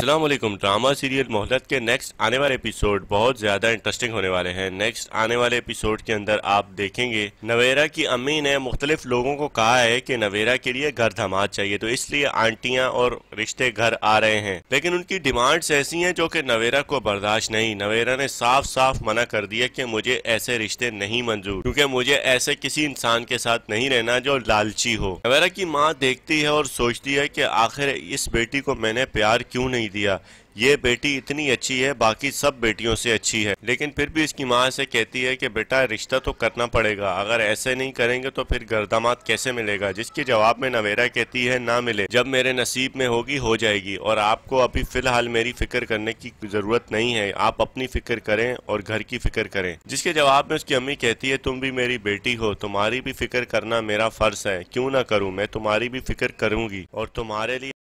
Aslam drama serial मोहलत के next आने वाले एपिसोड बहुत ज़्यादा इंटरेस्टिंग होने वाले हैं नेक्स्ट आने वाले एपिसोड के अंदर आप देखेंगे नवेरा की अम्मी ने मुख्तलिफ लोगों को कहा है कि नवेरा के लिए घर धमाद चाहिए तो इसलिए आंटिया और रिश्ते घर आ रहे हैं लेकिन उनकी डिमांड्स ऐसी हैं जो कि नवेरा को बर्दाश्त नहीं नवेरा ने साफ साफ मना कर दिया कि मुझे ऐसे रिश्ते नहीं मंजूर क्योंकि मुझे ऐसे किसी इंसान के साथ नहीं रहना जो लालची हो नवेरा की माँ देखती है और सोचती है कि आखिर इस बेटी को मैंने प्यार क्यों नहीं दिया ये बेटी इतनी अच्छी है बाकी सब बेटियों से अच्छी है लेकिन फिर भी इसकी माँ से कहती है कि बेटा रिश्ता तो करना पड़ेगा अगर ऐसे नहीं करेंगे तो फिर गर्दामात कैसे मिलेगा जिसके जवाब में नवेरा कहती है ना मिले जब मेरे नसीब में होगी हो जाएगी और आपको अभी फिलहाल मेरी फिक्र करने की जरूरत नहीं है आप अपनी फिक्र करें और घर की फिक्र करें जिसके जवाब में उसकी अम्मी कहती है तुम भी मेरी बेटी हो तुम्हारी भी फिक्र करना मेरा फर्ज है क्यूँ ना करूँ मैं तुम्हारी भी फिक्र करूँगी और तुम्हारे लिए